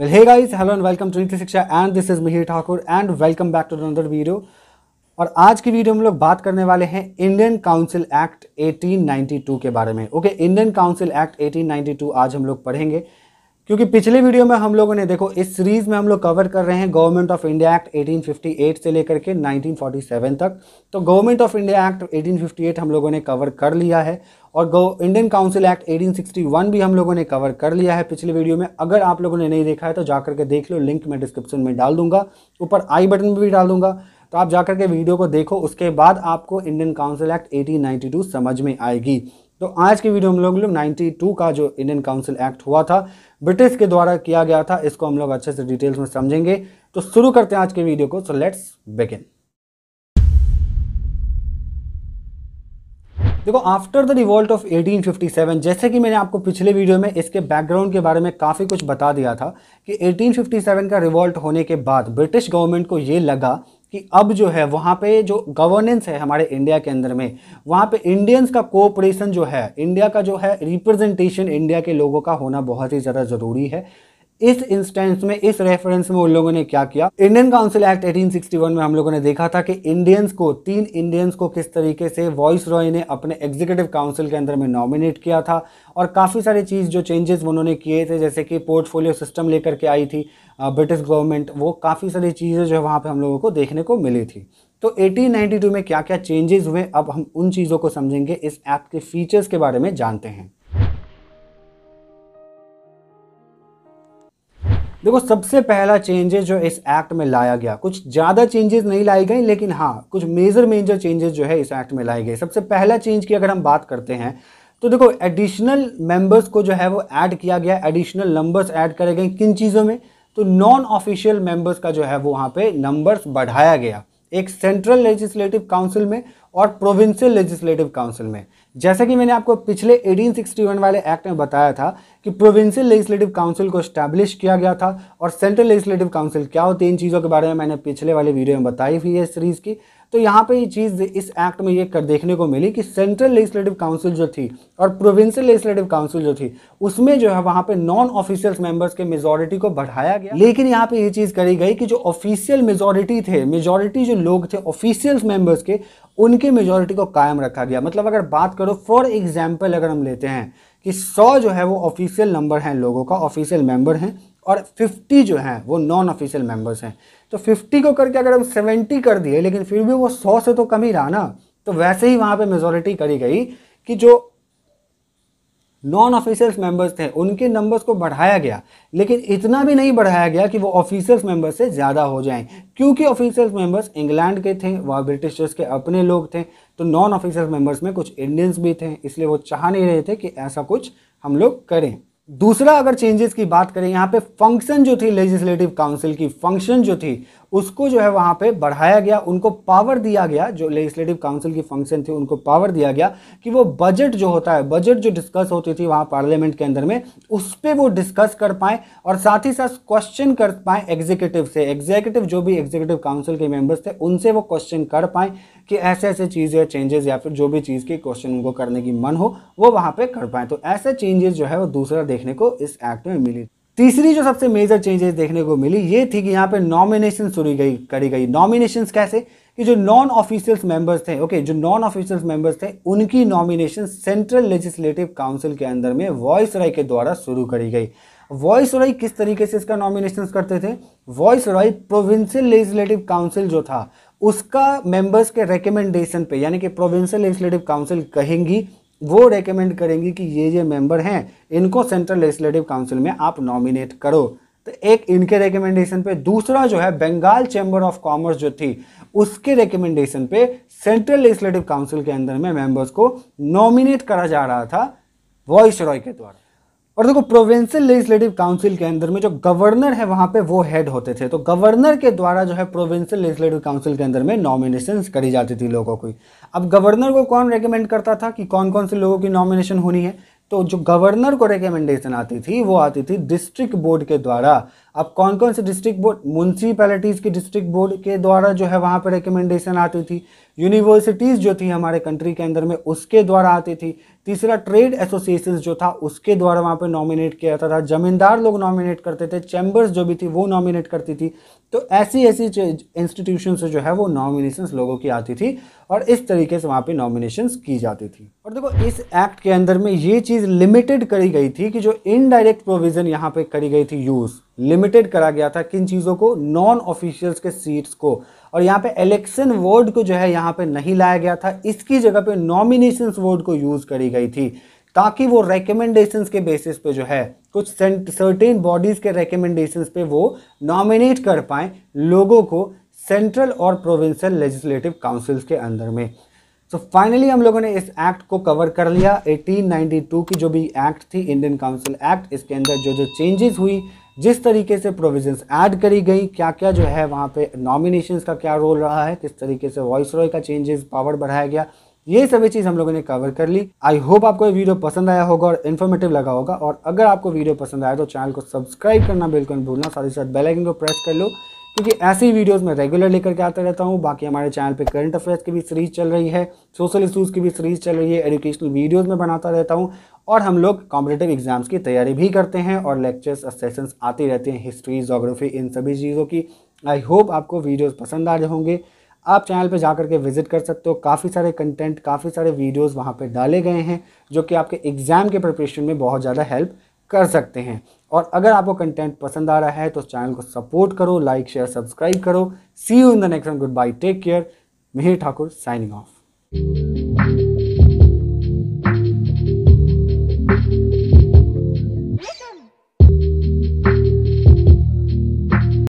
well hey guys hello and welcome to Niti Shiksha and this is Mihir Thakur and welcome back to another video और आज की video में लोग बात करने वाले हैं इंडियन काउंसिल एक्ट 1892 के बारे में ओके इंडियन काउंसिल एक्ट 1892 आज हम लोग पढ़ेंगे क्योंकि पिछले वीडियो में हम लोगों ने देखो इस सीरीज में हम लोग कवर कर रहे हैं गवर्नमेंट ऑफ इंडिया एक्ट 1858 से लेकर के 1947 तक तो गवर्नमेंट ऑफ इंडिया एक्ट 1858 हम लोगों ने कवर कर लिया है और इंडियन काउंसिल एक्ट 1861 भी हम लोगों ने कवर कर लिया है पिछले वीडियो में अगर आप लोगों ने नहीं देखा है तो जाकर के देख लो लिंक मैं डिस्क्रिप्शन में डाल दूंगा ऊपर आई बटन भी डाल दूंगा तो आप जाकर के वीडियो को देखो उसके बाद आपको इंडियन काउंसिल एक्ट 1892 समझ में आएगी तो आज के वीडियो हम लोग लोग 92 का जो इंडियन काउंसिल एक्ट हुआ था ब्रिटिश के द्वारा किया गया था इसको हम लोग अच्छे से डिटेल्स में समझेंगे तो शुरू करते हैं आज के वीडियो को सो लेट्स बिगिन देखो आफ्टर द रिवोल्ट ऑफ 1857 जैसे कि मैंने आपको पिछले वीडियो में इसके बैकग्राउंड के बारे में काफ़ी कुछ बता दिया था कि 1857 का रिवोल्ट होने के बाद ब्रिटिश गवर्नमेंट को ये लगा कि अब जो है वहाँ पे जो गवर्नेंस है हमारे इंडिया के अंदर में वहाँ पे इंडियंस का कोऑपरेशन जो है इंडिया का जो है रिप्रेजेंटेशन इंडिया के लोगों का होना बहुत ही ज़्यादा ज़रूरी है इस इंस्टेंस में इस रेफरेंस में उन लोगों ने क्या किया इंडियन काउंसिल एक्ट 1861 में हम लोगों ने देखा था कि इंडियंस को तीन इंडियंस को किस तरीके से वॉइस रॉय ने अपने एग्जीक्यूटिव काउंसिल के अंदर में नॉमिनेट किया था और काफ़ी सारी चीज़ जो चेंजेस उन्होंने किए थे जैसे कि पोर्टफोलियो सिस्टम लेकर के आई थी ब्रिटिश गवर्नमेंट वो काफ़ी सारी चीज़ें जो है वहाँ पर हम लोगों को देखने को मिली थी तो 1892 में क्या क्या चेंजेस हुए अब हम उन चीज़ों को समझेंगे इस ऐप के फीचर्स के बारे में जानते हैं देखो सबसे पहला चेंजेस जो इस एक्ट में लाया गया कुछ ज़्यादा चेंजेस नहीं लाई गई लेकिन हाँ कुछ मेजर मेजर चेंजेस जो है इस एक्ट में लाए गए सबसे पहला चेंज की अगर हम बात करते हैं तो देखो एडिशनल मेंबर्स को जो है वो ऐड किया गया एडिशनल नंबर्स ऐड करे गए किन चीज़ों में तो नॉन ऑफिशियल मेंबर्स का जो है वो वहाँ पे नंबर्स बढ़ाया गया एक सेंट्रल लेजिस्लेटिव काउंसिल में और प्रोविंशियल लेजिस्लेटिव काउंसिल में जैसा कि मैंने आपको पिछले 1861 वाले एक्ट में बताया था कि प्रोविंशियल लेजिस्लेटिव काउंसिल को स्टैब्लिश किया गया था और सेंट्रल लेजिस्लेटिव काउंसिल क्या होती है इन चीज़ों के बारे में मैंने पिछले वाले वीडियो में बताई हुई है इस सीरीज़ की तो यहाँ पे ये चीज़ इस एक्ट में ये कर देखने को मिली कि सेंट्रल लेजिस्लेटिव काउंसिल जो थी और प्रोविंशियल लेजिस्लेटिव काउंसिल जो थी उसमें जो है वहाँ पे नॉन ऑफिशियल मेंबर्स के मेजोरिटी को बढ़ाया गया लेकिन यहाँ पे ये चीज़ करी गई कि जो ऑफिशियल मेजोरिटी थे मेजोरिटी जो लोग थे ऑफिशियल मेंबर्स के उनके मेजोरिटी को कायम रखा गया मतलब अगर बात करो फॉर एग्जाम्पल अगर हम लेते हैं कि सौ जो है वो ऑफिशियल नंबर हैं लोगों का ऑफिशियल मेंबर हैं और 50 जो हैं वो नॉन ऑफिशियल मेंबर्स हैं तो 50 को करके अगर हम 70 कर दिए लेकिन फिर भी वो 100 से तो कम ही रहा ना तो वैसे ही वहाँ पे मेजोरिटी करी गई कि जो नॉन ऑफिशियल्स मेंबर्स थे उनके नंबर्स को बढ़ाया गया लेकिन इतना भी नहीं बढ़ाया गया कि वो ऑफिशियल्स मेंबर्स से ज़्यादा हो जाएं क्योंकि ऑफिशियल्स मेंबर्स इंग्लैंड के थे वह ब्रिटिशर्स के अपने लोग थे तो नॉन ऑफिशियल्स मेंबर्स में कुछ इंडियंस भी थे इसलिए वो चाह नहीं रहे थे कि ऐसा कुछ हम लोग करें दूसरा अगर चेंजेस की बात करें यहाँ पे फंक्शन जो थी लेजिस्लेटिव काउंसिल की फंक्शन जो थी उसको जो है वहाँ पे बढ़ाया गया उनको पावर दिया गया जो लेजिस्लेटिव काउंसिल की फंक्शन थी उनको पावर दिया गया कि वो बजट जो होता है बजट जो डिस्कस होती थी वहाँ पार्लियामेंट के अंदर में उस पर वो डिस्कस कर पाएँ और साथ ही साथ क्वेश्चन कर पाएँ एग्जीक्यूटिव से एग्जीक्यूटिव जो भी एग्जीक्यूटिव काउंसिल के मेम्बर्स थे उनसे वो क्वेश्चन कर पाएँ कि ऐसे ऐसे चीज़ें चेंजेस या फिर जो भी चीज़ के क्वेश्चन उनको करने की मन हो वो वहाँ पर कर पाएँ तो ऐसे चेंजेस जो है वो दूसरा देखने को इस एक्ट में मिली तीसरी जो सबसे मेजर चेंजेस देखने को मिली ये थी कि यहाँ पे नॉमिनेशन शुरू गई करी गई नॉमिनेशन कैसे कि जो नॉन ऑफिशियल्स मेंबर्स थे ओके जो नॉन ऑफिशियल्स मेंबर्स थे उनकी नॉमिनेशन सेंट्रल लेजिस्लेटिव काउंसिल के अंदर में वॉइस राय के द्वारा शुरू करी गई वॉइस राय किस तरीके से इसका नॉमिनेशन करते थे viceroy provincial legislative council जो था उसका मेंबर्स के रेकमेंडेशन पे यानी कि प्रोविंशियल लेजिस्लेटिव काउंसिल कहेंगी वो रेकमेंड करेंगी कि ये ये मेंबर हैं इनको सेंट्रल लेजिस्लेटिव काउंसिल में आप नॉमिनेट करो तो एक इनके रिकमेंडेशन पे दूसरा जो है बंगाल चैम्बर ऑफ कॉमर्स जो थी उसके रिकमेंडेशन पे सेंट्रल लेजिस्लेटिव काउंसिल के अंदर में मेंबर्स को नॉमिनेट करा जा रहा था वॉइस रॉय के द्वारा और देखो प्रोविंशियल लेजिस्लेटिव काउंसिल के अंदर में जो गवर्नर है वहाँ पे वो हेड होते थे तो गवर्नर के द्वारा जो है प्रोविंशियल लेजिस्लेटिव काउंसिल के अंदर में नॉमिनेशन करी जाती थी लोगों की अब गवर्नर को कौन रेकमेंड करता था कि कौन कौन से लोगों की नॉमिनेशन होनी है तो जो गवर्नर को रिकमेंडेशन आती थी वो आती थी डिस्ट्रिक्ट बोर्ड के द्वारा अब कौन कौन से डिस्ट्रिक्ट बोर्ड म्यूनसिपैलिटीज़ की डिस्ट्रिक्ट बोर्ड के द्वारा जो है वहाँ पर रिकमेंडेशन आती थी यूनिवर्सिटीज़ जो थी हमारे कंट्री के अंदर में उसके द्वारा आती थी तीसरा ट्रेड एसोसिएशन जो था उसके द्वारा वहाँ पे नॉमिनेट किया जाता था जमींदार लोग नॉमिनेट करते थे चैम्बर्स जो भी थी वो नॉमिनेट करती थी तो ऐसी ऐसी इंस्टीट्यूशन से जो है वो नॉमिनेशंस लोगों की आती थी और इस तरीके से वहाँ पे नॉमिनेशंस की जाती थी और देखो इस एक्ट के अंदर में ये चीज़ लिमिटेड करी गई थी कि जो इनडायरेक्ट प्रोविज़न यहाँ पर करी गई थी यूज़ लिमिटेड करा गया था किन चीज़ों को नॉन ऑफिशियल्स के सीट्स को और यहाँ पे इलेक्शन वर्ड को जो है यहाँ पे नहीं लाया गया था इसकी जगह पे नॉमिनेशन वर्ड को यूज़ करी गई थी ताकि वो रेकमेंडेशंस के बेसिस पे जो है कुछ सर्टेन बॉडीज़ के रेकमेंडेशंस पे वो नॉमिनेट कर पाएँ लोगों को सेंट्रल और प्रोविंशल लेजिस्लेटिव काउंसिल्स के अंदर में सो so फाइनली हम लोगों ने इस एक्ट को कवर कर लिया 1892 की जो भी एक्ट थी इंडियन काउंसिल एक्ट इसके अंदर जो जो चेंजेस हुई जिस तरीके से प्रोविजंस ऐड करी गई क्या क्या जो है वहाँ पे नॉमिनेशन का क्या रोल रहा है किस तरीके से वॉइस रॉय का चेंजेस पावर बढ़ाया गया ये सभी चीज़ हम लोगों ने कवर कर ली आई होप आपको ये वीडियो पसंद आया होगा और इन्फॉर्मेटिव लगा होगा और अगर आपको वीडियो पसंद आया तो चैनल को सब्सक्राइब करना बिल्कुल भूलना साथ ही साथ बेलाइकन को प्रेस कर लो क्योंकि ऐसी वीडियोस मैं रेगुलर लेकर के आता रहता हूँ बाकी हमारे चैनल पे करंट अफेयर्स की भी सीरीज चल रही है सोशल इशूज़ की भी सीरीज चल रही है एजुकेशनल वीडियोस में बनाता रहता हूँ और हम लोग कॉम्पिटेटिव एग्जाम्स की तैयारी भी करते हैं और लेक्चर्स और सेशंस आते रहते हैं हिस्ट्री जोग्राफी इन सभी चीज़ों की आई होप आपको वीडियोज़ पसंद आ रहे होंगे आप चैनल पर जाकर के विजिट कर सकते हो काफ़ी सारे कंटेंट काफ़ी सारे वीडियोस वहाँ पर डाले गए हैं जो कि आपके एग्ज़ाम के प्रिपरेशन में बहुत ज़्यादा हेल्प कर सकते हैं और अगर आपको कंटेंट पसंद आ रहा है तो चैनल को सपोर्ट करो लाइक शेयर सब्सक्राइब करो see you in the next goodbye take care Mihir Thakur signing of